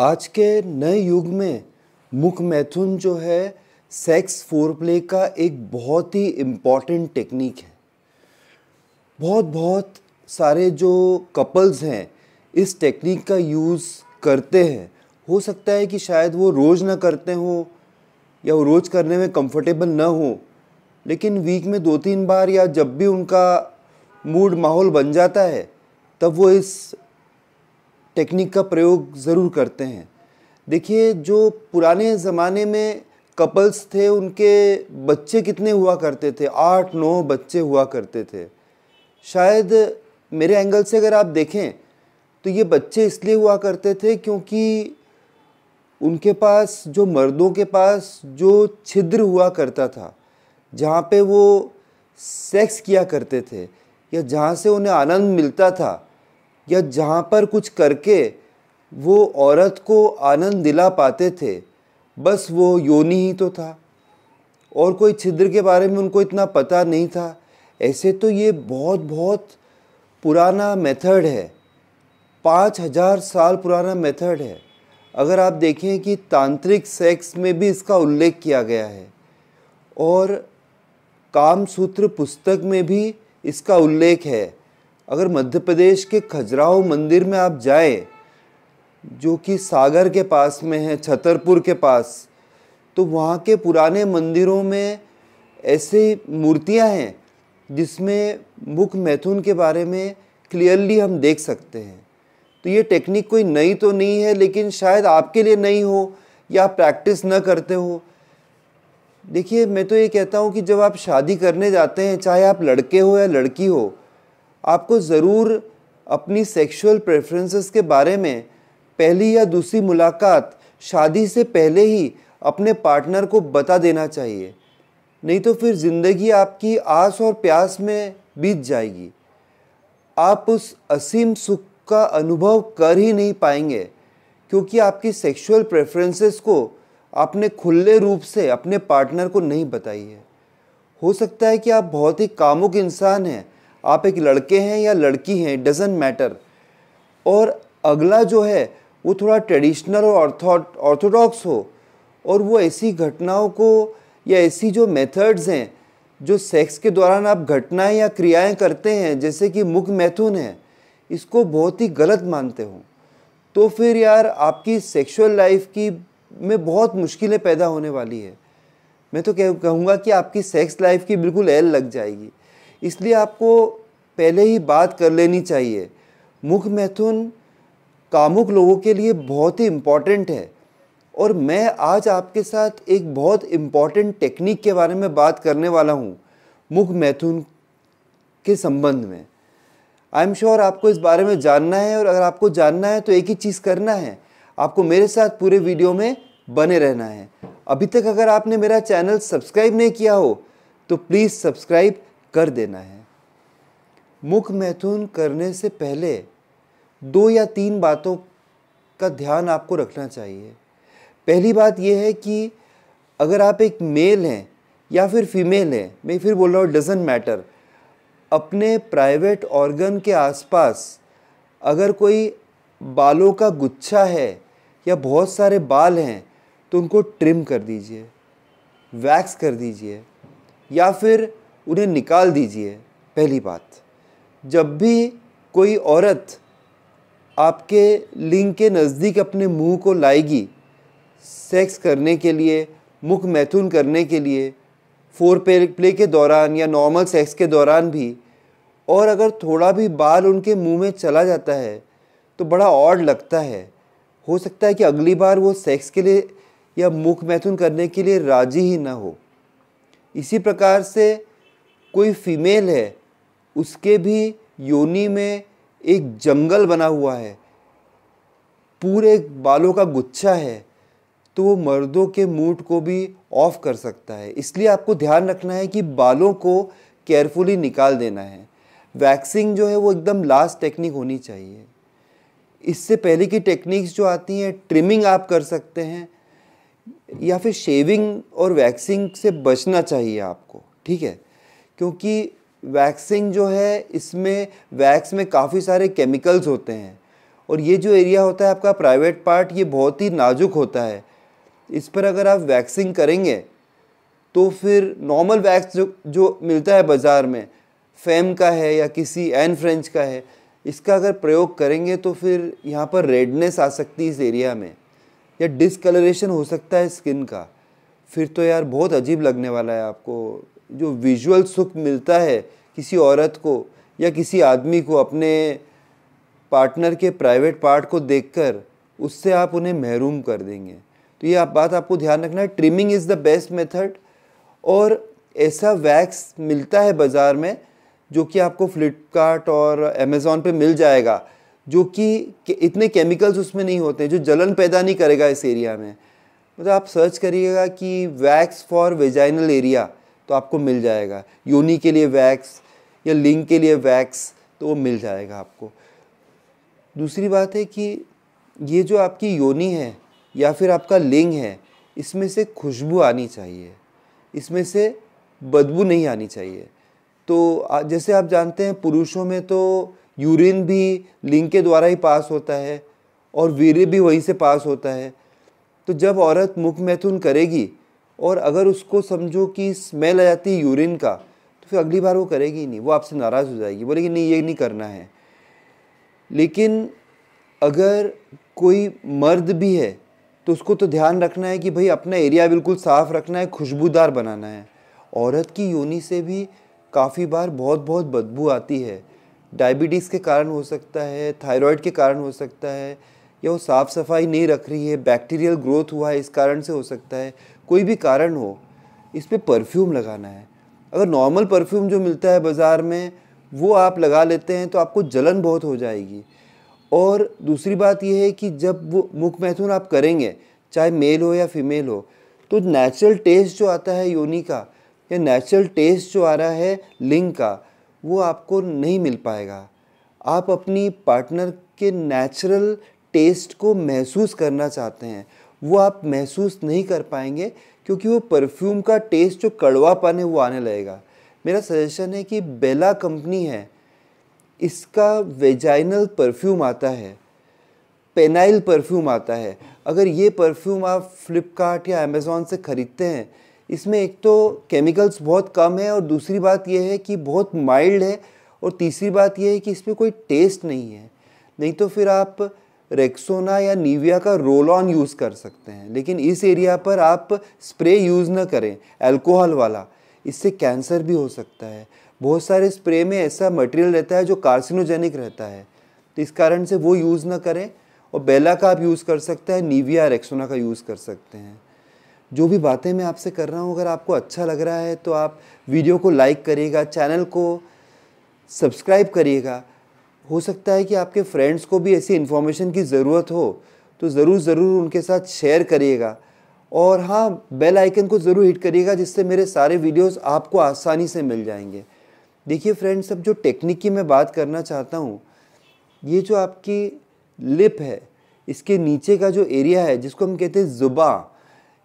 आज के नए युग में मुख मैथुन जो है सेक्स फोर प्ले का एक बहुत ही इम्पॉर्टेंट टेक्निक है बहुत बहुत सारे जो कपल्स हैं इस टेक्निक का यूज़ करते हैं हो सकता है कि शायद वो रोज़ ना करते हों या वो रोज़ करने में कंफर्टेबल ना हो लेकिन वीक में दो तीन बार या जब भी उनका मूड माहौल बन जाता है तब वो इस टेक्निक का प्रयोग ज़रूर करते हैं देखिए जो पुराने ज़माने में कपल्स थे उनके बच्चे कितने हुआ करते थे आठ नौ बच्चे हुआ करते थे शायद मेरे एंगल से अगर आप देखें तो ये बच्चे इसलिए हुआ करते थे क्योंकि उनके पास जो मर्दों के पास जो छिद्र हुआ करता था जहाँ पे वो सेक्स किया करते थे या जहाँ से उन्हें आनंद मिलता था या जहाँ पर कुछ करके वो औरत को आनंद दिला पाते थे बस वो योनि ही तो था और कोई छिद्र के बारे में उनको इतना पता नहीं था ऐसे तो ये बहुत बहुत पुराना मेथड है पाँच हज़ार साल पुराना मेथड है अगर आप देखें कि तांत्रिक सेक्स में भी इसका उल्लेख किया गया है और कामसूत्र पुस्तक में भी इसका उल्लेख है अगर मध्य प्रदेश के खजुराहो मंदिर में आप जाए जो कि सागर के पास में है छतरपुर के पास तो वहाँ के पुराने मंदिरों में ऐसे मूर्तियाँ हैं जिसमें मुख मैथुन के बारे में क्लियरली हम देख सकते हैं तो ये टेक्निक कोई नई तो नहीं है लेकिन शायद आपके लिए नई हो या आप प्रैक्टिस न करते हो देखिए मैं तो ये कहता हूँ कि जब आप शादी करने जाते हैं चाहे आप लड़के हो या लड़की हो आपको ज़रूर अपनी सेक्सुअल प्रेफरेंसेस के बारे में पहली या दूसरी मुलाकात शादी से पहले ही अपने पार्टनर को बता देना चाहिए नहीं तो फिर ज़िंदगी आपकी आस और प्यास में बीत जाएगी आप उस असीम सुख का अनुभव कर ही नहीं पाएंगे क्योंकि आपकी सेक्सुअल प्रेफरेंसेस को आपने खुले रूप से अपने पार्टनर को नहीं बताई है हो सकता है कि आप बहुत ही कामुक इंसान हैं आप एक लड़के हैं या लड़की हैं डजेंट मैटर और अगला जो है वो थोड़ा ट्रेडिशनल और ऑर्थोडॉक्स हो और वो ऐसी घटनाओं को या ऐसी जो मेथड्स हैं जो सेक्स के दौरान आप घटनाएं या क्रियाएं करते हैं जैसे कि मुख मैथुन है इसको बहुत ही गलत मानते हो तो फिर यार आपकी सेक्सुअल लाइफ की में बहुत मुश्किलें पैदा होने वाली है मैं तो कहूँगा कि आपकी सेक्स लाइफ की बिल्कुल एल लग जाएगी इसलिए आपको पहले ही बात कर लेनी चाहिए मुख मैथुन कामुक लोगों के लिए बहुत ही इम्पॉर्टेंट है और मैं आज आपके साथ एक बहुत इम्पॉर्टेंट टेक्निक के बारे में बात करने वाला हूँ मुख मैथुन के संबंध में आई एम श्योर आपको इस बारे में जानना है और अगर आपको जानना है तो एक ही चीज़ करना है आपको मेरे साथ पूरे वीडियो में बने रहना है अभी तक अगर आपने मेरा चैनल सब्सक्राइब नहीं किया हो तो प्लीज़ सब्सक्राइब कर देना है मुख मैथुन करने से पहले दो या तीन बातों का ध्यान आपको रखना चाहिए पहली बात यह है कि अगर आप एक मेल हैं या फिर फीमेल हैं मैं फिर बोल रहा हूँ डजेंट मैटर अपने प्राइवेट ऑर्गन के आसपास अगर कोई बालों का गुच्छा है या बहुत सारे बाल हैं तो उनको ट्रिम कर दीजिए वैक्स कर दीजिए या फिर उन्हें निकाल दीजिए पहली बात जब भी कोई औरत आपके लिंग के नज़दीक अपने मुंह को लाएगी सेक्स करने के लिए मुख मैथुन करने के लिए फोर पे प्ले के दौरान या नॉर्मल सेक्स के दौरान भी और अगर थोड़ा भी बाल उनके मुंह में चला जाता है तो बड़ा ऑड लगता है हो सकता है कि अगली बार वो सेक्स के लिए या मुख मैथुन करने के लिए राजी ही ना हो इसी प्रकार से कोई फीमेल है उसके भी योनि में एक जंगल बना हुआ है पूरे बालों का गुच्छा है तो वो मर्दों के मूड को भी ऑफ कर सकता है इसलिए आपको ध्यान रखना है कि बालों को केयरफुली निकाल देना है वैक्सिंग जो है वो एकदम लास्ट टेक्निक होनी चाहिए इससे पहले की टेक्निक्स जो आती हैं ट्रिमिंग आप कर सकते हैं या फिर शेविंग और वैक्सिंग से बचना चाहिए आपको ठीक है क्योंकि वैक्सिंग जो है इसमें वैक्स में काफ़ी सारे केमिकल्स होते हैं और ये जो एरिया होता है आपका प्राइवेट पार्ट ये बहुत ही नाजुक होता है इस पर अगर आप वैक्सिंग करेंगे तो फिर नॉर्मल वैक्स जो जो मिलता है बाज़ार में फेम का है या किसी एन फ्रेंच का है इसका अगर प्रयोग करेंगे तो फिर यहाँ पर रेडनेस आ सकती है इस एरिया में या डिसकलरेशन हो सकता है स्किन का फिर तो यार बहुत अजीब लगने वाला है आपको जो विजुअल सुख मिलता है किसी औरत को या किसी आदमी को अपने पार्टनर के प्राइवेट पार्ट को देखकर उससे आप उन्हें महरूम कर देंगे तो ये आप बात आपको ध्यान रखना है trimming is the best method और ऐसा वैक्स मिलता है बाज़ार में जो कि आपको फ्लिपकार्ट और अमेज़ोन पे मिल जाएगा जो कि इतने केमिकल्स उसमें नहीं होते जो जलन पैदा नहीं करेगा इस एरिया में मतलब तो आप सर्च करिएगा कि वैक्स फॉर वेजाइनल एरिया तो आपको मिल जाएगा योनी के लिए वैक्स या लिंग के लिए वैक्स तो वो मिल जाएगा आपको दूसरी बात है कि ये जो आपकी योनी है या फिर आपका लिंग है इसमें से खुशबू आनी चाहिए इसमें से बदबू नहीं आनी चाहिए तो जैसे आप जानते हैं पुरुषों में तो यूरिन भी लिंग के द्वारा ही पास होता है और वीर्य भी वहीं से पास होता है तो जब औरत मुख मैथुन करेगी और अगर उसको समझो कि स्मेल आ जाती है यूरिन का तो फिर अगली बार वो करेगी ही नहीं वो आपसे नाराज़ हो जाएगी बोलेगी नहीं ये नहीं करना है लेकिन अगर कोई मर्द भी है तो उसको तो ध्यान रखना है कि भाई अपना एरिया बिल्कुल साफ़ रखना है खुशबूदार बनाना है औरत की योनि से भी काफ़ी बार बहुत बहुत बदबू आती है डायबिटीज़ के कारण हो सकता है थायराइड के कारण हो सकता है या वो साफ़ सफाई नहीं रख रही है बैक्टीरियल ग्रोथ हुआ है इस कारण से हो सकता है कोई भी कारण हो इस पर परफ्यूम लगाना है अगर नॉर्मल परफ्यूम जो मिलता है बाज़ार में वो आप लगा लेते हैं तो आपको जलन बहुत हो जाएगी और दूसरी बात यह है कि जब वो मुख मैथुन आप करेंगे चाहे मेल हो या फीमेल हो तो नेचुरल टेस्ट जो आता है योनि का या नेचुरल टेस्ट जो आ रहा है लिंग का वो आपको नहीं मिल पाएगा आप अपनी पार्टनर के नेचुरल टेस्ट को महसूस करना चाहते हैं वो आप महसूस नहीं कर पाएंगे क्योंकि वो परफ्यूम का टेस्ट जो कड़वापन है वो आने लगेगा मेरा सजेशन है कि बेला कंपनी है इसका वेजाइनल परफ्यूम आता है पेनाइल परफ्यूम आता है अगर ये परफ्यूम आप फ्लिपकार्ट या अमेज़ोन से ख़रीदते हैं इसमें एक तो केमिकल्स बहुत कम है और दूसरी बात यह है कि बहुत माइल्ड है और तीसरी बात यह है कि इसमें कोई टेस्ट नहीं है नहीं तो फिर आप रेक्सोना या नीविया का रोल ऑन यूज़ कर सकते हैं लेकिन इस एरिया पर आप स्प्रे यूज़ ना करें अल्कोहल वाला इससे कैंसर भी हो सकता है बहुत सारे स्प्रे में ऐसा मटेरियल रहता है जो कार्सिनोजेनिक रहता है तो इस कारण से वो यूज़ ना करें और बेला का आप यूज़ कर सकते हैं नीविया रेक्सोना का यूज़ कर सकते हैं जो भी बातें मैं आपसे कर रहा हूँ अगर आपको अच्छा लग रहा है तो आप वीडियो को लाइक करिएगा चैनल को सब्सक्राइब करिएगा हो सकता है कि आपके फ्रेंड्स को भी ऐसी इन्फॉर्मेशन की ज़रूरत हो तो ज़रूर ज़रूर उनके साथ शेयर करिएगा और हाँ बेल आइकन को ज़रूर हिट करिएगा जिससे मेरे सारे वीडियोस आपको आसानी से मिल जाएंगे देखिए फ्रेंड्स अब जो टेक्निक की मैं बात करना चाहता हूँ ये जो आपकी लिप है इसके नीचे का जो एरिया है जिसको हम कहते हैं ज़ुबा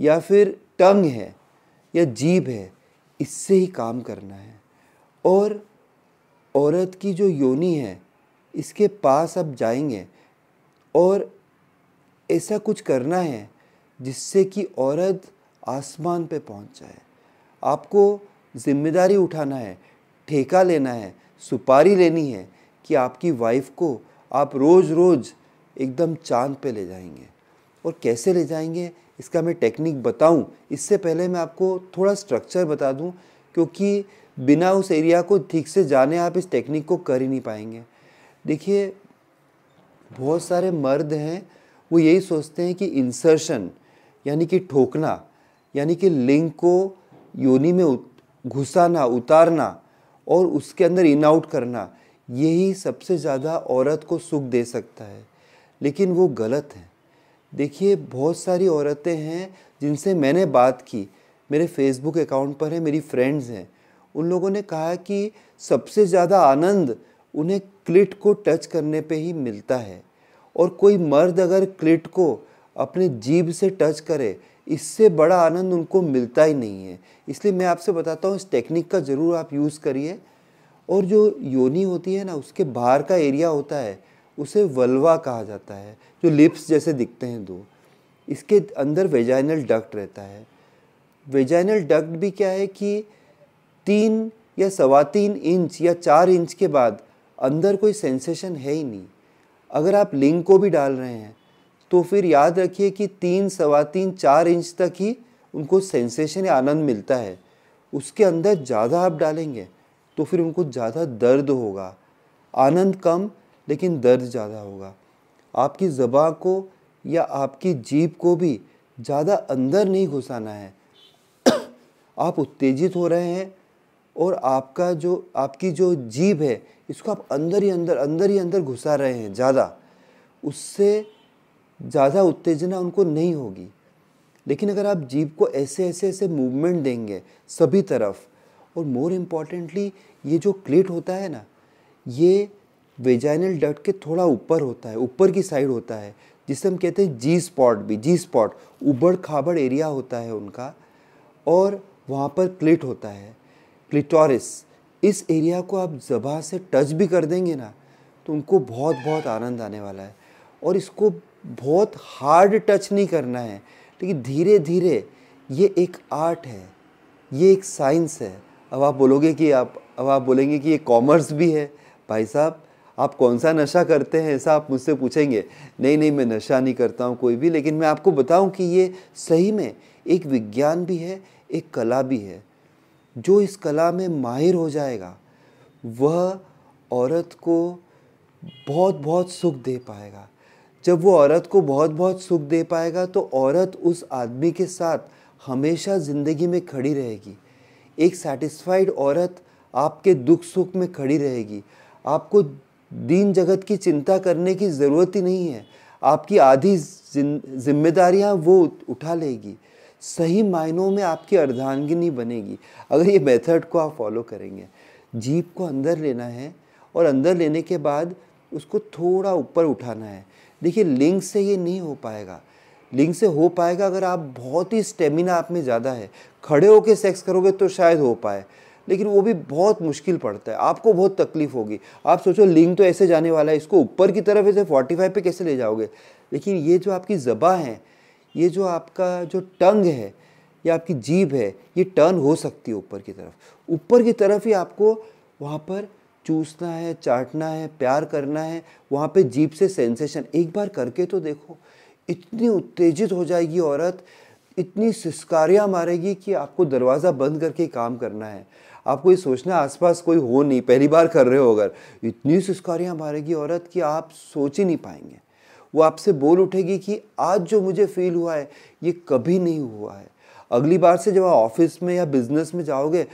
या फिर टंग है या जीभ है इससे ही काम करना है और औरत की जो योनी है इसके पास आप जाएंगे और ऐसा कुछ करना है जिससे कि औरत आसमान पे पहुंच जाए आपको जिम्मेदारी उठाना है ठेका लेना है सुपारी लेनी है कि आपकी वाइफ को आप रोज़ रोज़ एकदम चांद पे ले जाएंगे और कैसे ले जाएंगे इसका मैं टेक्निक बताऊं इससे पहले मैं आपको थोड़ा स्ट्रक्चर बता दूं क्योंकि बिना उस एरिया को ठीक से जाने आप इस टेक्निक को कर ही नहीं पाएंगे देखिए बहुत सारे मर्द हैं वो यही सोचते हैं कि इंसर्शन यानी कि ठोकना यानी कि लिंग को योनि में घुसाना उतारना और उसके अंदर इन आउट करना यही सबसे ज़्यादा औरत को सुख दे सकता है लेकिन वो गलत है देखिए बहुत सारी औरतें हैं जिनसे मैंने बात की मेरे फेसबुक अकाउंट पर है मेरी फ्रेंड्स हैं उन लोगों ने कहा कि सबसे ज़्यादा आनंद उन्हें क्लिट को टच करने पे ही मिलता है और कोई मर्द अगर क्लिट को अपने जीभ से टच करे इससे बड़ा आनंद उनको मिलता ही नहीं है इसलिए मैं आपसे बताता हूँ इस टेक्निक का ज़रूर आप यूज़ करिए और जो योनी होती है ना उसके बाहर का एरिया होता है उसे वलवा कहा जाता है जो लिप्स जैसे दिखते हैं दो इसके अंदर वेजाइनल डक्ट रहता है वेजाइनल डक्ट भी क्या है कि तीन या सवा तीन इंच या चार इंच के बाद अंदर कोई सेंसेशन है ही नहीं अगर आप लिंक को भी डाल रहे हैं तो फिर याद रखिए कि तीन सवा तीन चार इंच तक ही उनको सेंसेशन या आनंद मिलता है उसके अंदर ज़्यादा आप डालेंगे तो फिर उनको ज़्यादा दर्द होगा आनंद कम लेकिन दर्द ज़्यादा होगा आपकी ज़बा को या आपकी जीप को भी ज़्यादा अंदर नहीं घुसाना है आप उत्तेजित हो रहे हैं और आपका जो आपकी जो जीभ है इसको आप अंदर ही अंदर अंदर ही अंदर घुसा रहे हैं ज़्यादा उससे ज़्यादा उत्तेजना उनको नहीं होगी लेकिन अगर आप जीभ को ऐसे ऐसे ऐसे मूवमेंट देंगे सभी तरफ और मोर इम्पॉर्टेंटली ये जो क्लेट होता है ना ये वेजाइनल डट के थोड़ा ऊपर होता है ऊपर की साइड होता है जिसे हम कहते हैं जी स्पॉट भी जी स्पॉट उबड़ खाबड़ एरिया होता है उनका और वहाँ पर क्लेट होता है क्लिटोरिस इस एरिया को आप जबा से टच भी कर देंगे ना तो उनको बहुत बहुत आनंद आने वाला है और इसको बहुत हार्ड टच नहीं करना है लेकिन धीरे धीरे ये एक आर्ट है ये एक साइंस है अब आप बोलोगे कि आप अब आप बोलेंगे कि ये कॉमर्स भी है भाई साहब आप कौन सा नशा करते हैं ऐसा आप मुझसे पूछेंगे नहीं नहीं मैं नशा नहीं करता हूँ कोई भी लेकिन मैं आपको बताऊँ कि ये सही में एक विज्ञान भी है एक कला भी है जो इस कला में माहिर हो जाएगा वह औरत को बहुत बहुत सुख दे पाएगा जब वो औरत को बहुत बहुत सुख दे पाएगा तो औरत उस आदमी के साथ हमेशा ज़िंदगी में खड़ी रहेगी एक सेटिस्फाइड औरत आपके दुख सुख में खड़ी रहेगी आपको दीन जगत की चिंता करने की ज़रूरत ही नहीं है आपकी आधी जिम्मेदारियां वो उठा लेगी सही मायनों में आपकी अर्धांगिनी बनेगी अगर ये मेथड को आप फॉलो करेंगे जीप को अंदर लेना है और अंदर लेने के बाद उसको थोड़ा ऊपर उठाना है देखिए लिंग से ये नहीं हो पाएगा लिंग से हो पाएगा अगर आप बहुत ही स्टेमिना आप में ज़्यादा है खड़े होकर सेक्स करोगे तो शायद हो पाए लेकिन वो भी बहुत मुश्किल पड़ता है आपको बहुत तकलीफ होगी आप सोचो लिंग तो ऐसे जाने वाला है इसको ऊपर की तरफ ऐसे 45 पे कैसे ले जाओगे लेकिन ये जो आपकी ज़बा है ये जो आपका जो टंग है या आपकी जीभ है ये टर्न हो सकती है ऊपर की तरफ ऊपर की तरफ ही आपको वहाँ पर चूसना है चाटना है प्यार करना है वहाँ पे जीप से सेंसेशन एक बार करके तो देखो इतनी उत्तेजित हो जाएगी औरत इतनी सिस्कारियाँ मारेगी कि आपको दरवाज़ा बंद करके काम करना है आपको ये सोचना आसपास कोई हो नहीं पहली बार कर रहे हो अगर इतनी सिस्कारियाँ मारेगी औरत कि आप सोच ही नहीं पाएंगे वो आपसे बोल उठेगी कि आज जो मुझे फील हुआ है ये कभी नहीं हुआ है अगली बार से जब आप ऑफिस में या बिजनेस में जाओगे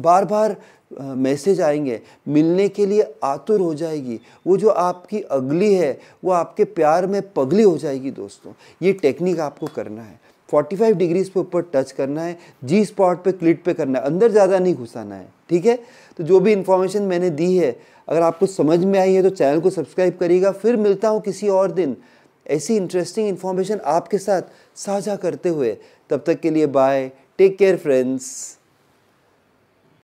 बार बार मैसेज आएंगे मिलने के लिए आतुर हो जाएगी वो जो आपकी अगली है वो आपके प्यार में पगली हो जाएगी दोस्तों ये टेक्निक आपको करना है 45 डिग्रीज पे ऊपर टच करना है जी स्पॉट पे क्लिट पे करना है अंदर ज़्यादा नहीं घुसाना है ठीक है तो जो भी इन्फॉर्मेशन मैंने दी है अगर आपको समझ में आई है तो चैनल को सब्सक्राइब करिएगा फिर मिलता हूँ किसी और दिन ऐसी इंटरेस्टिंग इन्फॉर्मेशन आपके साथ साझा करते हुए तब तक के लिए बाय टेक केयर फ्रेंड्स